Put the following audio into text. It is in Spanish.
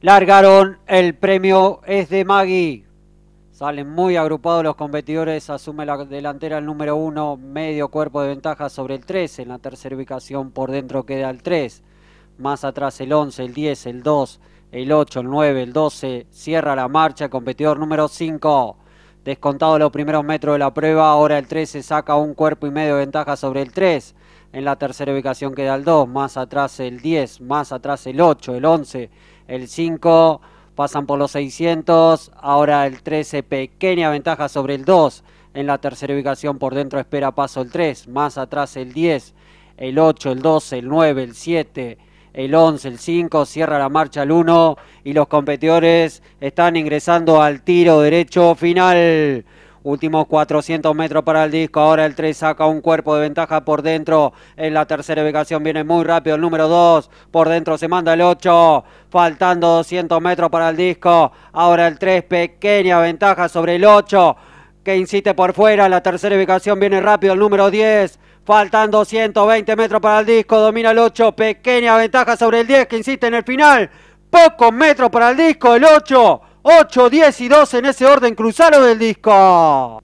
Largaron el premio, es de Magui, Salen muy agrupados los competidores, asume la delantera el número 1, medio cuerpo de ventaja sobre el 3, en la tercera ubicación por dentro queda el 3, más atrás el 11, el 10, el 2, el 8, el 9, el 12, cierra la marcha el competidor número 5. Descontado los primeros metros de la prueba, ahora el 13 saca un cuerpo y medio de ventaja sobre el 3. En la tercera ubicación queda el 2, más atrás el 10, más atrás el 8, el 11, el 5, pasan por los 600, ahora el 13, pequeña ventaja sobre el 2. En la tercera ubicación por dentro espera paso el 3, más atrás el 10, el 8, el 12, el 9, el 7, el 11, el 5, cierra la marcha el 1 y los competidores están ingresando al tiro derecho final. Últimos 400 metros para el disco. Ahora el 3 saca un cuerpo de ventaja por dentro. En la tercera ubicación viene muy rápido el número 2. Por dentro se manda el 8. Faltando 200 metros para el disco. Ahora el 3, pequeña ventaja sobre el 8. Que insiste por fuera. La tercera ubicación viene rápido el número 10. Faltan 220 metros para el disco, domina el 8, pequeña ventaja sobre el 10 que insiste en el final. Pocos metros para el disco, el 8, 8, 10 y 12 en ese orden cruzado del disco.